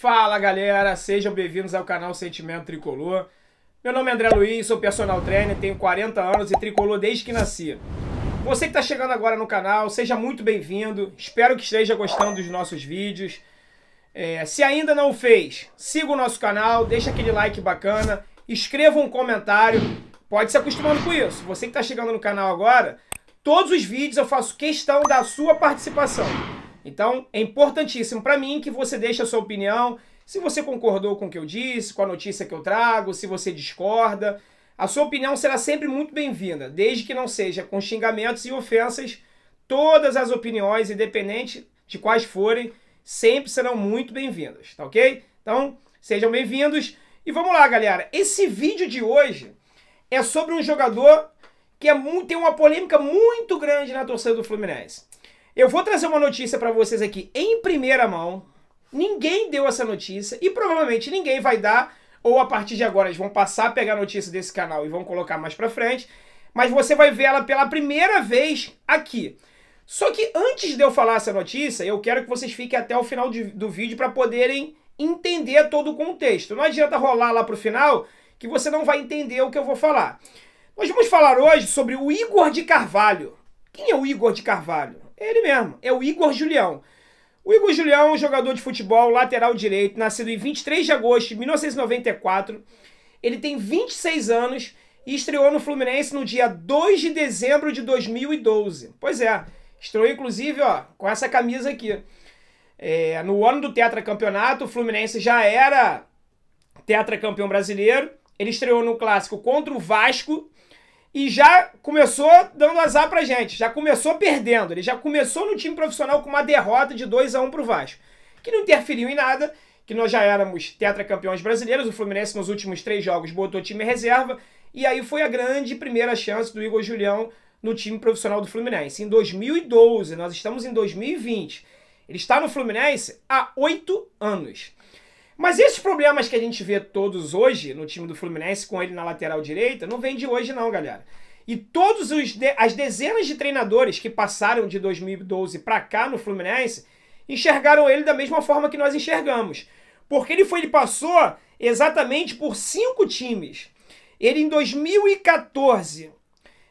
Fala galera, sejam bem-vindos ao canal Sentimento Tricolor. Meu nome é André Luiz, sou personal trainer, tenho 40 anos e tricolor desde que nasci. Você que está chegando agora no canal, seja muito bem-vindo. Espero que esteja gostando dos nossos vídeos. É, se ainda não fez, siga o nosso canal, deixa aquele like bacana, escreva um comentário. Pode se acostumando com isso. Você que está chegando no canal agora, todos os vídeos eu faço questão da sua participação. Então, é importantíssimo para mim que você deixe a sua opinião, se você concordou com o que eu disse, com a notícia que eu trago, se você discorda. A sua opinião será sempre muito bem-vinda, desde que não seja com xingamentos e ofensas. Todas as opiniões, independente de quais forem, sempre serão muito bem-vindas, tá ok? Então, sejam bem-vindos. E vamos lá, galera. Esse vídeo de hoje é sobre um jogador que é tem uma polêmica muito grande na torcida do Fluminense. Eu vou trazer uma notícia para vocês aqui em primeira mão. Ninguém deu essa notícia e provavelmente ninguém vai dar, ou a partir de agora eles vão passar a pegar a notícia desse canal e vão colocar mais para frente, mas você vai ver ela pela primeira vez aqui. Só que antes de eu falar essa notícia, eu quero que vocês fiquem até o final de, do vídeo para poderem entender todo o contexto. Não adianta rolar lá para o final que você não vai entender o que eu vou falar. Nós vamos falar hoje sobre o Igor de Carvalho. Quem é o Igor de Carvalho? Ele mesmo, é o Igor Julião. O Igor Julião é um jogador de futebol, lateral direito, nascido em 23 de agosto de 1994. Ele tem 26 anos e estreou no Fluminense no dia 2 de dezembro de 2012. Pois é, estreou inclusive ó, com essa camisa aqui. É, no ano do tetracampeonato, o Fluminense já era tetracampeão brasileiro. Ele estreou no clássico contra o Vasco e já começou dando azar pra gente, já começou perdendo. Ele já começou no time profissional com uma derrota de 2 a 1 pro Vasco, que não interferiu em nada, que nós já éramos tetracampeões brasileiros, o Fluminense nos últimos três jogos botou time reserva, e aí foi a grande primeira chance do Igor Julião no time profissional do Fluminense. Em 2012, nós estamos em 2020. Ele está no Fluminense há oito anos. Mas esses problemas que a gente vê todos hoje no time do Fluminense com ele na lateral direita, não vem de hoje não, galera. E todos os de as dezenas de treinadores que passaram de 2012 para cá no Fluminense enxergaram ele da mesma forma que nós enxergamos. Porque ele foi, ele passou exatamente por cinco times. Ele em 2014,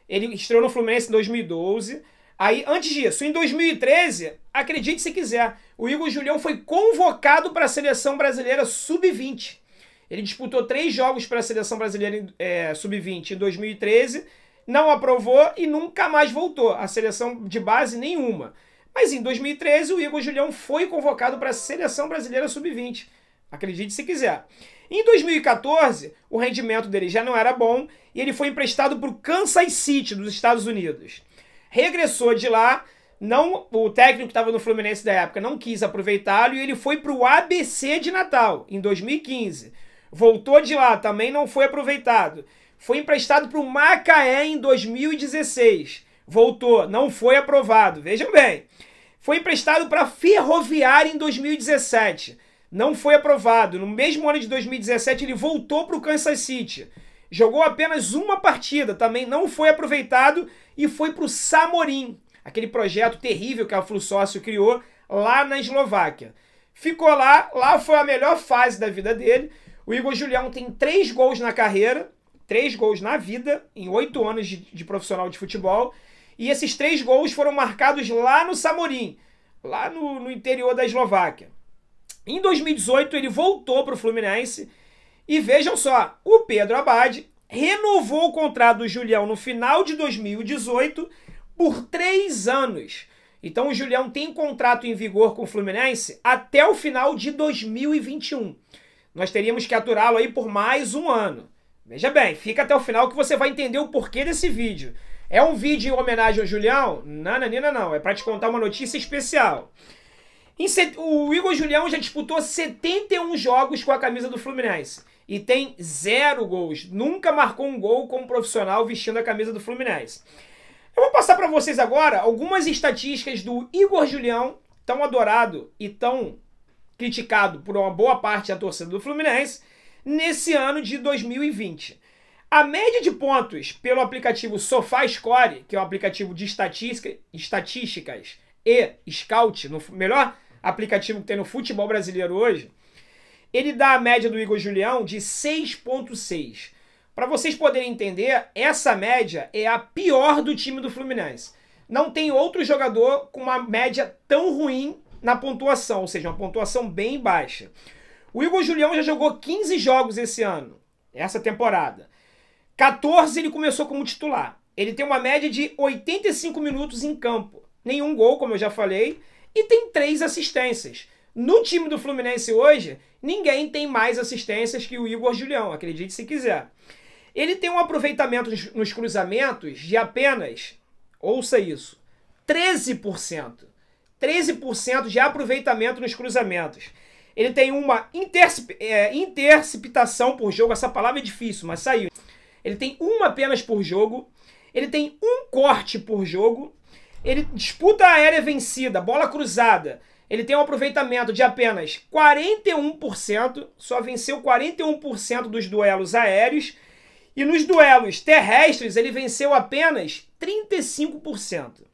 ele estreou no Fluminense em 2012. Aí antes disso, em 2013, acredite se quiser, o Igor Julião foi convocado para a seleção brasileira sub-20. Ele disputou três jogos para a seleção brasileira é, sub-20 em 2013, não aprovou e nunca mais voltou à seleção de base nenhuma. Mas em 2013, o Igor Julião foi convocado para a seleção brasileira sub-20. Acredite se quiser. Em 2014, o rendimento dele já não era bom e ele foi emprestado para o Kansas City, dos Estados Unidos. Regressou de lá não o técnico que estava no Fluminense da época não quis aproveitá-lo e ele foi para o ABC de Natal em 2015. Voltou de lá, também não foi aproveitado. Foi emprestado para o Macaé em 2016. Voltou, não foi aprovado. Vejam bem. Foi emprestado para Ferroviária em 2017. Não foi aprovado. No mesmo ano de 2017, ele voltou para o Kansas City. Jogou apenas uma partida, também não foi aproveitado e foi para o Samorim aquele projeto terrível que a Flu criou lá na Eslováquia. Ficou lá, lá foi a melhor fase da vida dele. O Igor Julião tem três gols na carreira, três gols na vida, em oito anos de, de, profissional de futebol. E esses três gols foram marcados lá no Samorim, lá no, no interior da Eslováquia. Em 2018, ele voltou para o Fluminense. E vejam só, o Pedro Abad renovou o contrato do Julião no final de 2018 por três anos. Então o Julião tem contrato em vigor com o Fluminense até o final de 2021. Nós teríamos que aturá-lo aí por mais um ano. Veja bem, fica até o final que você vai entender o porquê desse vídeo. É um vídeo em homenagem ao Julião? Nananina não, é para te contar uma notícia especial. O Igor Julião já disputou 71 jogos com a camisa do Fluminense e tem zero gols. Nunca marcou um gol como profissional vestindo a camisa do Fluminense. Eu vou passar para vocês agora algumas estatísticas do Igor Julião, tão adorado e tão criticado por uma boa parte da torcida do Fluminense, nesse ano de 2020. A média de pontos pelo aplicativo SofaScore, que é um aplicativo de estatística, estatísticas e scout, no melhor aplicativo que tem no futebol brasileiro hoje, ele dá a média do Igor Julião de 6.6. Para vocês poderem entender, essa média é a pior do time do Fluminense. Não tem outro jogador com uma média tão ruim na pontuação, ou seja, uma pontuação bem baixa. O Igor Julião já jogou 15 jogos esse ano, essa temporada. 14 ele começou como titular. Ele tem uma média de 85 minutos em campo. Nenhum gol, como eu já falei, e tem três assistências. No time do Fluminense hoje, ninguém tem mais assistências que o Igor Julião, acredite se quiser. Ele tem um aproveitamento nos cruzamentos de apenas, ouça isso, 13%. 13% de aproveitamento nos cruzamentos. Ele tem uma intercep é, interceptação por jogo, essa palavra é difícil, mas saiu. Ele tem uma apenas por jogo, ele tem um corte por jogo, ele disputa aérea vencida, bola cruzada. Ele tem um aproveitamento de apenas 41%, só venceu 41% dos duelos aéreos e nos duelos terrestres, ele venceu apenas 35%.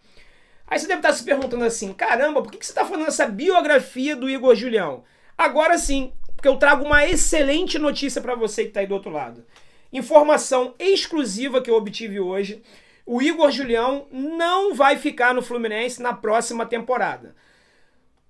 Aí você deve estar se perguntando assim: caramba, por que você está falando essa biografia do Igor Julião? Agora sim, porque eu trago uma excelente notícia para você que está aí do outro lado. Informação exclusiva que eu obtive hoje: o Igor Julião não vai ficar no Fluminense na próxima temporada.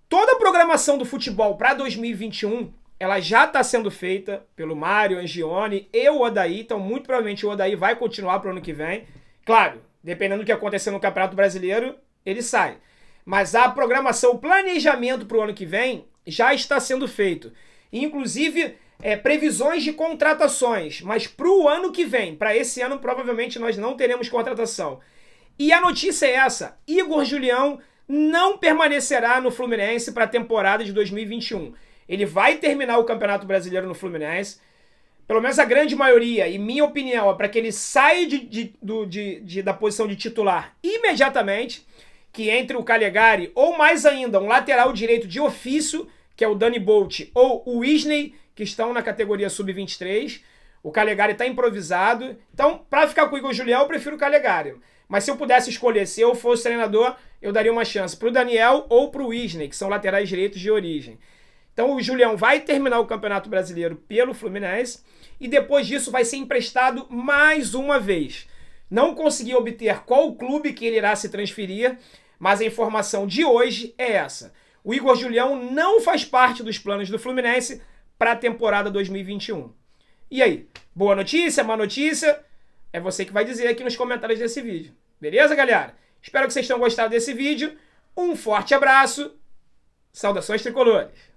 Toda a programação do futebol para 2021 ela já está sendo feita pelo Mário, Angione e o Odaí. Então, muito provavelmente o Odaí vai continuar para o ano que vem. Claro, dependendo do que acontecer no Campeonato Brasileiro, ele sai. Mas a programação, o planejamento para o ano que vem já está sendo feito. Inclusive, é, previsões de contratações. Mas para o ano que vem, para esse ano, provavelmente nós não teremos contratação. E a notícia é essa: Igor Julião não permanecerá no Fluminense para a temporada de 2021. Ele vai terminar o Campeonato Brasileiro no Fluminense. Pelo menos a grande maioria, e minha opinião, é para que ele saia de, de, do, de, de, da posição de titular imediatamente, que entre o Calegari, ou mais ainda, um lateral direito de ofício, que é o Dani Bolt, ou o Wisney, que estão na categoria sub-23. O Calegari está improvisado. Então, para ficar com o Igor Julião, eu prefiro o Calegari. Mas se eu pudesse escolher, se eu fosse treinador, eu daria uma chance para o Daniel ou para o Wisney, que são laterais direitos de origem. Então o Julião vai terminar o Campeonato Brasileiro pelo Fluminense e depois disso vai ser emprestado mais uma vez. Não consegui obter qual clube que ele irá se transferir, mas a informação de hoje é essa. O Igor Julião não faz parte dos planos do Fluminense para a temporada 2021. E aí, boa notícia, má notícia? É você que vai dizer aqui nos comentários desse vídeo. Beleza, galera? Espero que vocês tenham gostado desse vídeo. Um forte abraço. Saudações tricolores.